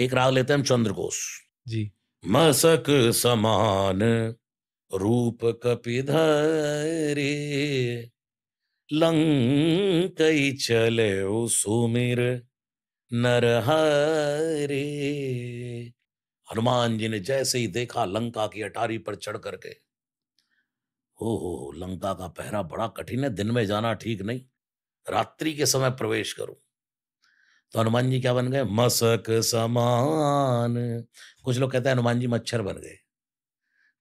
एक राग लेते हैं हम चंद्रकोश जी मसक समान रूप कपिधरे लंक चले सुमिर नरहरे हनुमान जी ने जैसे ही देखा लंका की अटारी पर चढ़ करके हो हो लंका का पहरा बड़ा कठिन है दिन में जाना ठीक नहीं रात्रि के समय प्रवेश करूं तो हनुमान जी क्या बन गए मसक समान कुछ लोग कहते हैं हनुमान जी मच्छर बन गए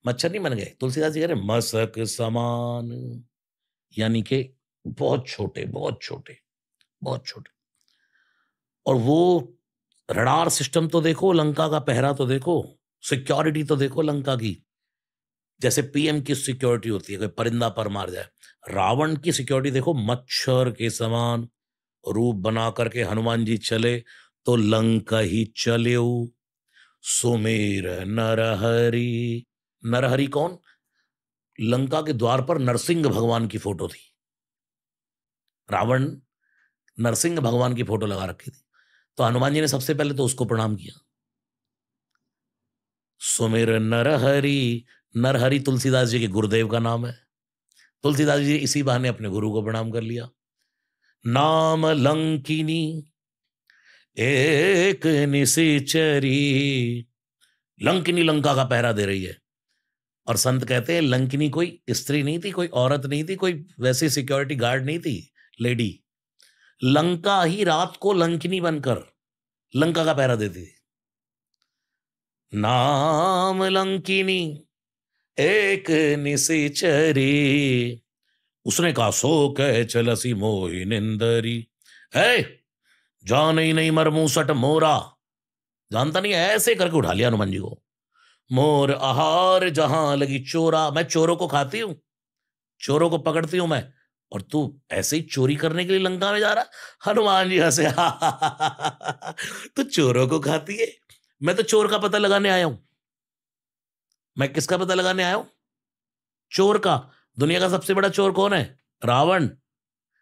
मच्छर नहीं बन गए तुलसीदास जी कह रहे मसक समान यानी के बहुत छोटे बहुत छोटे बहुत छोटे और वो रडार सिस्टम तो देखो लंका का पहरा तो देखो सिक्योरिटी तो देखो लंका की जैसे पीएम की सिक्योरिटी होती है कोई परिंदा पर मार जाए रावण की सिक्योरिटी देखो मच्छर के समान रूप बना करके हनुमान जी चले तो लंका ही चले सुमेर नरहरी नरहरी कौन लंका के द्वार पर नरसिंह भगवान की फोटो थी रावण नरसिंह भगवान की फोटो लगा रखी थी तो हनुमान जी ने सबसे पहले तो उसको प्रणाम किया सुमेर नरहरी नरहरी तुलसीदास जी के गुरुदेव का नाम है तुलसीदास जी इसी बहाने अपने गुरु को प्रणाम कर लिया नाम लंकिनी एक निशिचरी लंकिनी लंका का पहरा दे रही है और संत कहते हैं लंकिनी कोई स्त्री नहीं थी कोई औरत नहीं थी कोई वैसी सिक्योरिटी गार्ड नहीं थी लेडी लंका ही रात को लंकिनी बनकर लंका का पहरा देती थी नाम लंकिनी एक निशिचरी उसने कहा सो कह चलसी मोही निंदरी है जान ही नहीं मर मुसट मोरा जानता नहीं ऐसे करके उठा लिया हनुमान जी को मोर आहार जहां लगी चोरा मैं चोरों को खाती हूं चोरों को पकड़ती हूं मैं और तू ऐसे ही चोरी करने के लिए लंका में जा रहा हनुमान जी हंसे तू चोरों को खाती है मैं तो चोर का पता लगाने आया हूं मैं किसका पता लगाने आया हूं चोर का दुनिया का सबसे बड़ा चोर कौन है रावण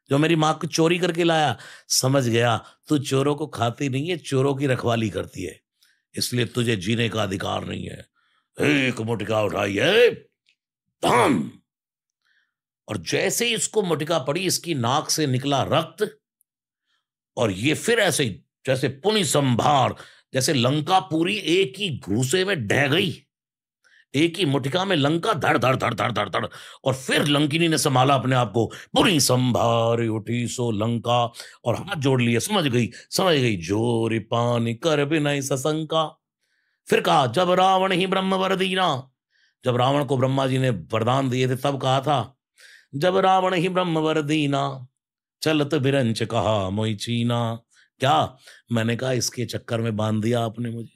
जो मेरी माँ को चोरी करके लाया समझ गया तू चोरों को खाती नहीं है चोरों की रखवाली करती है इसलिए तुझे जीने का अधिकार नहीं है एक मुटका उठाई है धाम और जैसे ही इसको मुटका पड़ी इसकी नाक से निकला रक्त और ये फिर ऐसे जैसे पुनि संभार जैसे लंका पूरी एक ही घूसे में ढह गई एक ही मुठिका में लंका धड़ धड़ धड़ धड़ धड़ धड़ और फिर लंकिनी ने संभाला अपने आप को बुरी संभार उठी सो लंका और हाथ जोड़ लिए समझ गई समझ गई जोर पानी कर भी नहीं फिर कहा जब रावण ही ब्रह्म वर दीना जब रावण को ब्रह्मा जी ने वरदान दिए थे तब कहा था जब रावण ही ब्रह्म वर दीना चलत बिरंच कहा मोई चीना क्या मैंने कहा इसके चक्कर में बांध दिया आपने मुझे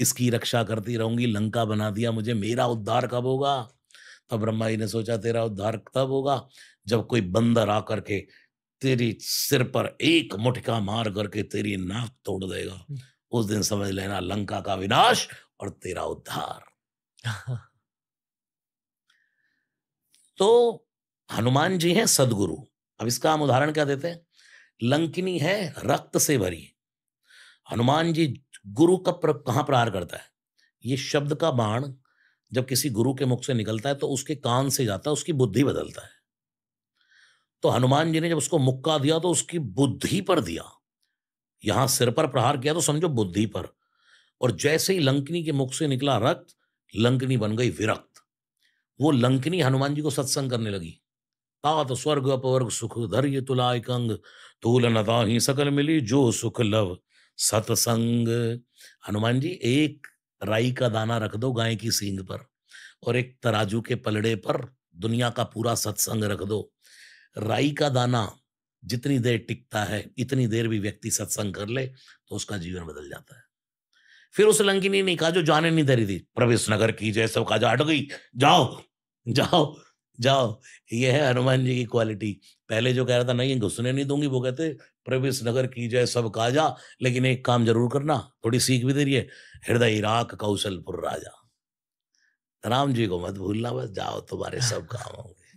इसकी रक्षा करती रहूंगी लंका बना दिया मुझे मेरा उद्धार कब होगा तब ब्रह्मा जी ने सोचा तेरा उद्धार तब होगा जब कोई बंदर आकर के तेरी सिर पर एक मुठका मार करके तेरी नाक तोड़ देगा हम्म। उस दिन समझ लेना लंका का विनाश और तेरा उद्धार तो हनुमान जी हैं सदगुरु अब इसका हम उदाहरण क्या देते हैं लंकिनी है रक्त से भरी हनुमान जी गुरु का प्र, कहाँ प्रहार करता है ये शब्द का बाण जब किसी गुरु के मुख से निकलता है तो उसके कान से जाता है उसकी बुद्धि बदलता है तो हनुमान जी ने जब उसको मुक्का दिया तो उसकी बुद्धि पर दिया यहां सिर पर प्रहार किया तो समझो बुद्धि पर और जैसे ही लंकनी के मुख से निकला रक्त लंकनी बन गई विरक्त वो लंकनी हनुमान जी को सत्संग करने लगी तात स्वर्ग अपवर्ग सुख धर्य तुलाय कंग तूल ही सकल मिली जो सुख लव सतसंग हनुमान जी एक राई का दाना रख दो गाय की सींग पर और एक तराजू के पलड़े पर दुनिया का पूरा सत्संग रख दो राई का दाना जितनी देर टिकता है इतनी देर भी व्यक्ति सत्संग कर ले तो उसका जीवन बदल जाता है फिर उस लंकिनी ने कहा जो जाने नहीं दे रही थी प्रवेश नगर की जैसे कहा जा हट गई जाओ जाओ जाओ ये है हनुमान जी की क्वालिटी पहले जो कह रहा था नहीं घुसने नहीं दूंगी वो कहते प्रवेश नगर की जाए सब जा लेकिन एक काम जरूर करना थोड़ी सीख भी दे रही है हृदय इराक कौशलपुर राजा राम जी को मत भूलना बस जाओ तुम्हारे सब काम होंगे